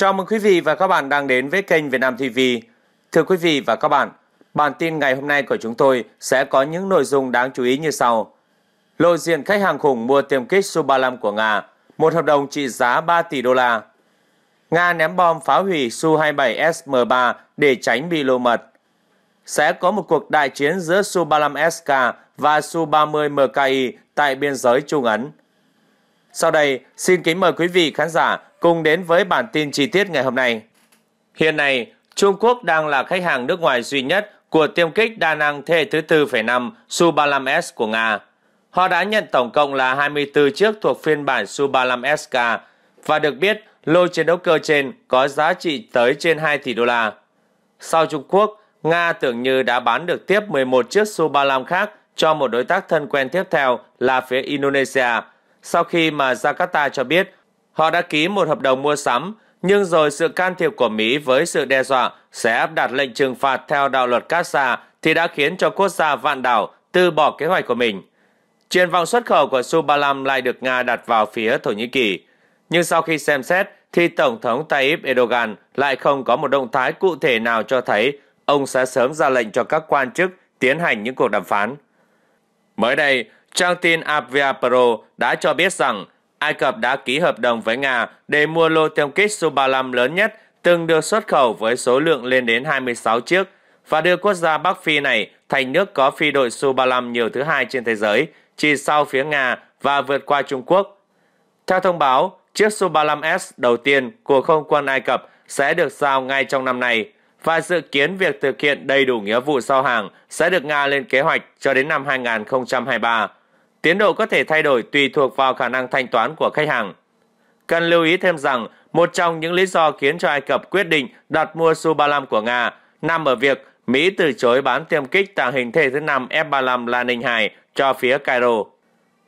Chào mừng quý vị và các bạn đang đến với kênh Việt Nam TV. Thưa quý vị và các bạn, bản tin ngày hôm nay của chúng tôi sẽ có những nội dung đáng chú ý như sau. Lộ diện khách hàng khủng mua tiêm kích Su-35 của Nga, một hợp đồng trị giá 3 tỷ đô la. Nga ném bom phá hủy Su-27 SM-3 để tránh bị lộ mật. Sẽ có một cuộc đại chiến giữa Su-35SK và Su-30 MKI tại biên giới Trung Ấn. Sau đây, xin kính mời quý vị khán giả cùng đến với bản tin chi tiết ngày hôm nay. Hiện nay, Trung Quốc đang là khách hàng nước ngoài duy nhất của tiêm kích đa năng thế hệ thứ 4,5 Su-35S của Nga. Họ đã nhận tổng cộng là 24 chiếc thuộc phiên bản Su-35SK và được biết lô chiến đấu cơ trên có giá trị tới trên 2 tỷ đô la. Sau Trung Quốc, Nga tưởng như đã bán được tiếp 11 chiếc Su-35 khác cho một đối tác thân quen tiếp theo là phía Indonesia – sau khi mà Jakarta cho biết họ đã ký một hợp đồng mua sắm, nhưng rồi sự can thiệp của Mỹ với sự đe dọa sẽ áp đặt lệnh trừng phạt theo đạo luật CASA thì đã khiến cho quốc gia vạn đảo từ bỏ kế hoạch của mình. Triển vọng xuất khẩu của Subalam lại được Nga đặt vào phía Thổ Nhĩ Kỳ. Nhưng sau khi xem xét thì Tổng thống Tayyip Erdogan lại không có một động thái cụ thể nào cho thấy ông sẽ sớm ra lệnh cho các quan chức tiến hành những cuộc đàm phán. Mới đây, Trang tin Avia Pro đã cho biết rằng Ai Cập đã ký hợp đồng với Nga để mua lô tiêm kích Su-35 lớn nhất từng được xuất khẩu với số lượng lên đến 26 chiếc và đưa quốc gia Bắc Phi này thành nước có phi đội Su-35 nhiều thứ hai trên thế giới, chỉ sau phía Nga và vượt qua Trung Quốc. Theo thông báo, chiếc Su-35S đầu tiên của không quân Ai Cập sẽ được giao ngay trong năm nay và dự kiến việc thực hiện đầy đủ nghĩa vụ sau hàng sẽ được Nga lên kế hoạch cho đến năm 2023. Tiến độ có thể thay đổi tùy thuộc vào khả năng thanh toán của khách hàng. Cần lưu ý thêm rằng, một trong những lý do khiến cho Ai Cập quyết định đặt mua Su-35 của Nga nằm ở việc Mỹ từ chối bán tiêm kích tàng hình thể thứ 5 F-35 Ninh Hải cho phía Cairo.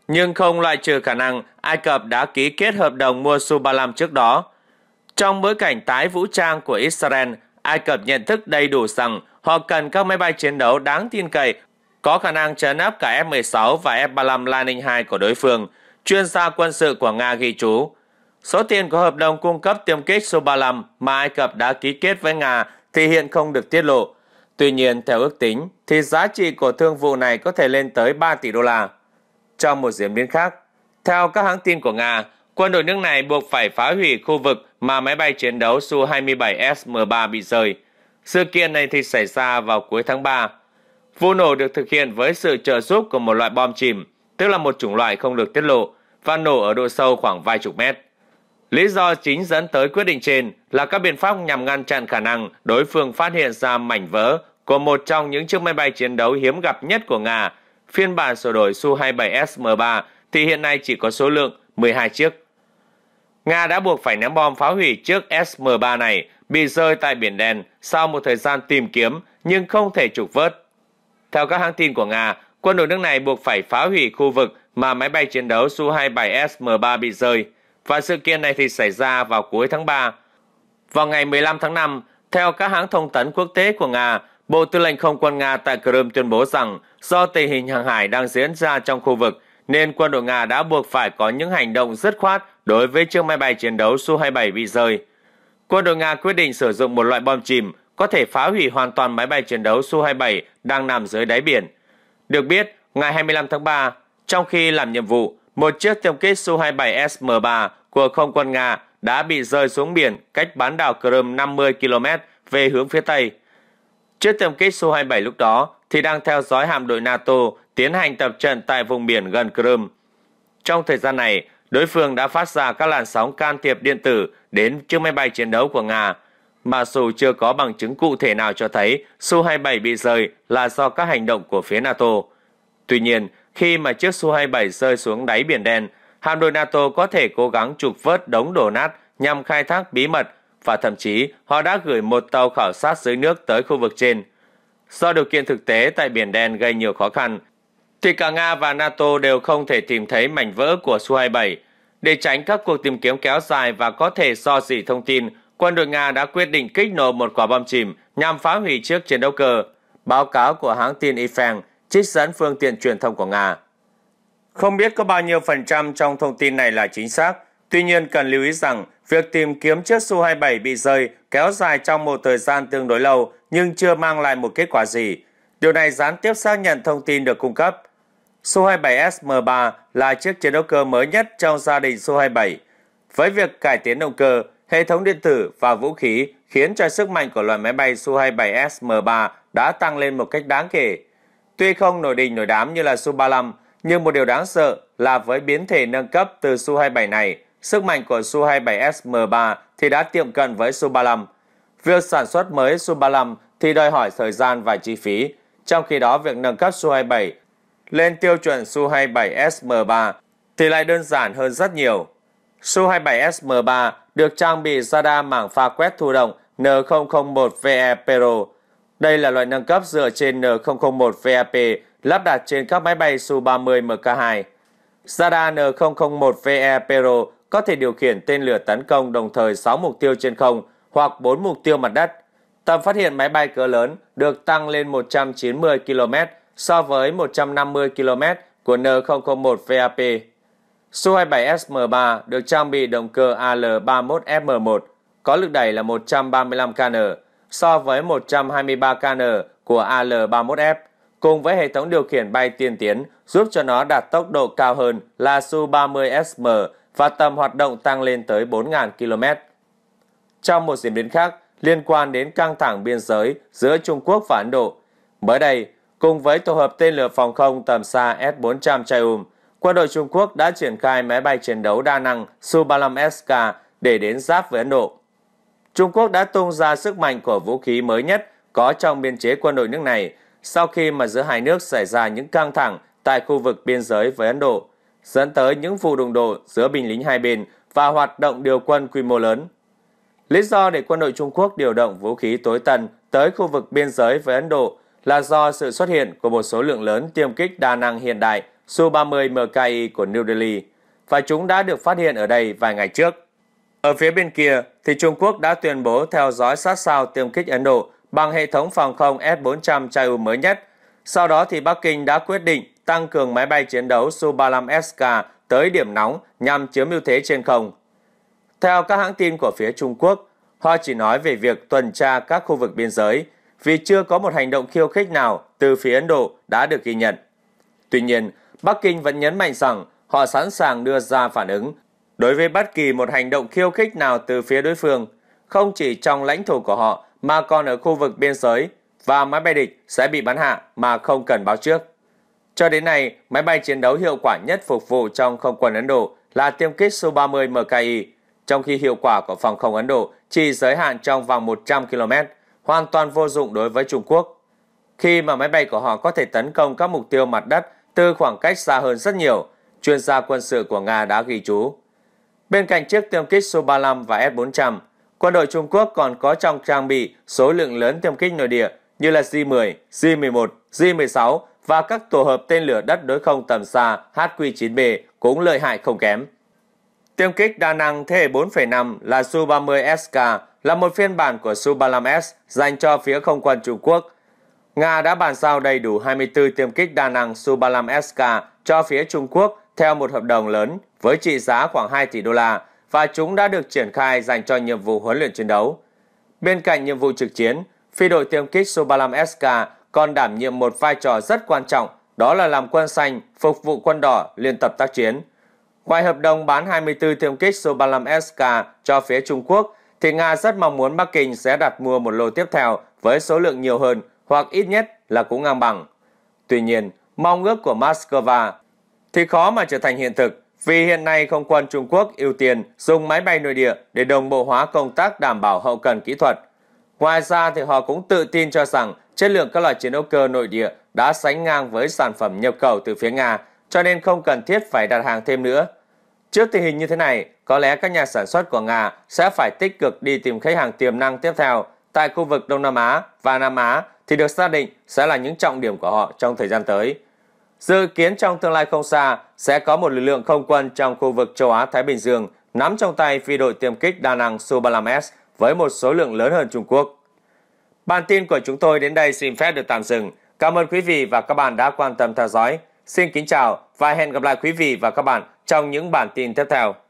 Nhưng không loại trừ khả năng Ai Cập đã ký kết hợp đồng mua Su-35 trước đó. Trong bối cảnh tái vũ trang của Israel, Ai Cập nhận thức đầy đủ rằng họ cần các máy bay chiến đấu đáng tin cậy có khả năng chấn áp cả F-16 và F-35 Lightning II của đối phương, chuyên gia quân sự của Nga ghi chú. Số tiền của hợp đồng cung cấp tiêm kích Su-35 mà Ai Cập đã ký kết với Nga thì hiện không được tiết lộ. Tuy nhiên, theo ước tính, thì giá trị của thương vụ này có thể lên tới 3 tỷ đô la. Trong một diễn biến khác, theo các hãng tin của Nga, quân đội nước này buộc phải phá hủy khu vực mà máy bay chiến đấu Su-27S-M3 bị rơi. Sự kiện này thì xảy ra vào cuối tháng 3 Vụ nổ được thực hiện với sự trợ giúp của một loại bom chìm, tức là một chủng loại không được tiết lộ, và nổ ở độ sâu khoảng vài chục mét. Lý do chính dẫn tới quyết định trên là các biện pháp nhằm ngăn chặn khả năng đối phương phát hiện ra mảnh vỡ của một trong những chiếc máy bay chiến đấu hiếm gặp nhất của Nga, phiên bản sửa đổi Su-27S M3 thì hiện nay chỉ có số lượng 12 chiếc. Nga đã buộc phải ném bom phá hủy chiếc SM-3 này bị rơi tại Biển Đen sau một thời gian tìm kiếm nhưng không thể trục vớt. Theo các hãng tin của Nga, quân đội nước này buộc phải phá hủy khu vực mà máy bay chiến đấu Su-27S M3 bị rơi, và sự kiện này thì xảy ra vào cuối tháng 3. Vào ngày 15 tháng 5, theo các hãng thông tấn quốc tế của Nga, Bộ Tư lệnh Không quân Nga tại Crimea tuyên bố rằng do tình hình hàng hải đang diễn ra trong khu vực, nên quân đội Nga đã buộc phải có những hành động dứt khoát đối với chiếc máy bay chiến đấu Su-27 bị rơi. Quân đội Nga quyết định sử dụng một loại bom chìm có thể phá hủy hoàn toàn máy bay chiến đấu Su-27 đang nằm dưới đáy biển. Được biết, ngày 25 tháng 3, trong khi làm nhiệm vụ, một chiếc tiêm kích Su-27 SM-3 của không quân Nga đã bị rơi xuống biển cách bán đảo Crimea 50 km về hướng phía Tây. Chiếc tiêm kích Su-27 lúc đó thì đang theo dõi hạm đội NATO tiến hành tập trận tại vùng biển gần Crimea. Trong thời gian này, đối phương đã phát ra các làn sóng can thiệp điện tử đến chiếc máy bay chiến đấu của Nga – mà dù chưa có bằng chứng cụ thể nào cho thấy Su-27 bị rơi là do các hành động của phía NATO. Tuy nhiên, khi mà chiếc Su-27 rơi xuống đáy Biển Đen, hạm đội NATO có thể cố gắng trục vớt đống đổ nát nhằm khai thác bí mật và thậm chí họ đã gửi một tàu khảo sát dưới nước tới khu vực trên. Do điều kiện thực tế tại Biển Đen gây nhiều khó khăn, thì cả Nga và NATO đều không thể tìm thấy mảnh vỡ của Su-27. Để tránh các cuộc tìm kiếm kéo dài và có thể do so dị thông tin, quân đội Nga đã quyết định kích nổ một quả bom chìm nhằm phá hủy chiếc chiến đấu cơ, báo cáo của hãng tin Ifeng trích dẫn phương tiện truyền thông của Nga. Không biết có bao nhiêu phần trăm trong thông tin này là chính xác, tuy nhiên cần lưu ý rằng việc tìm kiếm chiếc Su-27 bị rơi kéo dài trong một thời gian tương đối lâu nhưng chưa mang lại một kết quả gì. Điều này gián tiếp xác nhận thông tin được cung cấp. Su-27S M3 là chiếc chiến đấu cơ mới nhất trong gia đình Su-27. Với việc cải tiến động cơ, Hệ thống điện tử và vũ khí khiến cho sức mạnh của loại máy bay Su-27S M3 đã tăng lên một cách đáng kể. Tuy không nổi đình nổi đám như là Su-35, nhưng một điều đáng sợ là với biến thể nâng cấp từ Su-27 này, sức mạnh của Su-27S M3 thì đã tiệm cận với Su-35. Việc sản xuất mới Su-35 thì đòi hỏi thời gian và chi phí, trong khi đó việc nâng cấp Su-27 lên tiêu chuẩn Su-27S M3 thì lại đơn giản hơn rất nhiều. Su-27SM3 được trang bị radar mảng pha quét thu động N001VE Pero. Đây là loại nâng cấp dựa trên N001VAP e lắp đặt trên các máy bay Su-30 Mk2. Radar N001VE Pero có thể điều khiển tên lửa tấn công đồng thời 6 mục tiêu trên không hoặc 4 mục tiêu mặt đất. Tầm phát hiện máy bay cỡ lớn được tăng lên 190 km so với 150 km của N001 VAP. E Su-27 SM-3 được trang bị động cơ AL-31FM1 có lực đẩy là 135 kN so với 123 kN của AL-31F cùng với hệ thống điều khiển bay tiên tiến giúp cho nó đạt tốc độ cao hơn là Su-30SM và tầm hoạt động tăng lên tới 4.000 km. Trong một diễn biến khác, liên quan đến căng thẳng biên giới giữa Trung Quốc và Ấn Độ, mới đây, cùng với tổ hợp tên lửa phòng không tầm xa S-400 Triumph, Quân đội Trung Quốc đã triển khai máy bay chiến đấu đa năng Su-35SK để đến giáp với Ấn Độ. Trung Quốc đã tung ra sức mạnh của vũ khí mới nhất có trong biên chế quân đội nước này sau khi mà giữa hai nước xảy ra những căng thẳng tại khu vực biên giới với Ấn Độ, dẫn tới những vụ đụng độ giữa binh lính hai bên và hoạt động điều quân quy mô lớn. Lý do để quân đội Trung Quốc điều động vũ khí tối tân tới khu vực biên giới với Ấn Độ là do sự xuất hiện của một số lượng lớn tiêm kích đa năng hiện đại Su-30 Mk của New Delhi và chúng đã được phát hiện ở đây vài ngày trước. Ở phía bên kia thì Trung Quốc đã tuyên bố theo dõi sát sao tiêm kích Ấn Độ bằng hệ thống phòng không S-400 Chayu mới nhất. Sau đó thì Bắc Kinh đã quyết định tăng cường máy bay chiến đấu Su-35SK tới điểm nóng nhằm chiếm ưu thế trên không. Theo các hãng tin của phía Trung Quốc, họ chỉ nói về việc tuần tra các khu vực biên giới vì chưa có một hành động khiêu khích nào từ phía Ấn Độ đã được ghi nhận. Tuy nhiên, Bắc Kinh vẫn nhấn mạnh rằng họ sẵn sàng đưa ra phản ứng đối với bất kỳ một hành động khiêu khích nào từ phía đối phương, không chỉ trong lãnh thổ của họ mà còn ở khu vực biên giới và máy bay địch sẽ bị bắn hạ mà không cần báo trước. Cho đến nay, máy bay chiến đấu hiệu quả nhất phục vụ trong không quân Ấn Độ là tiêm kích Su-30 MKI, trong khi hiệu quả của phòng không Ấn Độ chỉ giới hạn trong vòng 100 km, hoàn toàn vô dụng đối với Trung Quốc. Khi mà máy bay của họ có thể tấn công các mục tiêu mặt đất từ khoảng cách xa hơn rất nhiều, chuyên gia quân sự của Nga đã ghi chú. Bên cạnh chiếc tiêm kích Su-35 và S-400, quân đội Trung Quốc còn có trong trang bị số lượng lớn tiêm kích nội địa như là J-10, J-11, J-16 và các tổ hợp tên lửa đất đối không tầm xa HQ-9B cũng lợi hại không kém. Tiêm kích đa năng thế hệ 4,5 là Su-30SK là một phiên bản của Su-35S dành cho phía không quân Trung Quốc – Nga đã bàn giao đầy đủ 24 tiêm kích đa năng Su-35 SK cho phía Trung Quốc theo một hợp đồng lớn với trị giá khoảng 2 tỷ đô la và chúng đã được triển khai dành cho nhiệm vụ huấn luyện chiến đấu. Bên cạnh nhiệm vụ trực chiến, phi đội tiêm kích Su-35 SK còn đảm nhiệm một vai trò rất quan trọng đó là làm quân xanh phục vụ quân đỏ liên tập tác chiến. Ngoài hợp đồng bán 24 tiêm kích Su-35 SK cho phía Trung Quốc, thì Nga rất mong muốn Bắc Kinh sẽ đặt mua một lô tiếp theo với số lượng nhiều hơn hoặc ít nhất là cũng ngang bằng. Tuy nhiên, mong ước của Moscow thì khó mà trở thành hiện thực vì hiện nay không quân Trung Quốc ưu tiên dùng máy bay nội địa để đồng bộ hóa công tác đảm bảo hậu cần kỹ thuật. Ngoài ra thì họ cũng tự tin cho rằng chất lượng các loại chiến đấu cơ nội địa đã sánh ngang với sản phẩm nhập khẩu từ phía Nga, cho nên không cần thiết phải đặt hàng thêm nữa. Trước tình hình như thế này, có lẽ các nhà sản xuất của Nga sẽ phải tích cực đi tìm khách hàng tiềm năng tiếp theo tại khu vực Đông Nam Á và Nam Á thì được xác định sẽ là những trọng điểm của họ trong thời gian tới. Dự kiến trong tương lai không xa sẽ có một lực lượng không quân trong khu vực châu Á-Thái Bình Dương nắm trong tay phi đội tiêm kích đa năng Su-35S với một số lượng lớn hơn Trung Quốc. Bản tin của chúng tôi đến đây xin phép được tạm dừng. Cảm ơn quý vị và các bạn đã quan tâm theo dõi. Xin kính chào và hẹn gặp lại quý vị và các bạn trong những bản tin tiếp theo.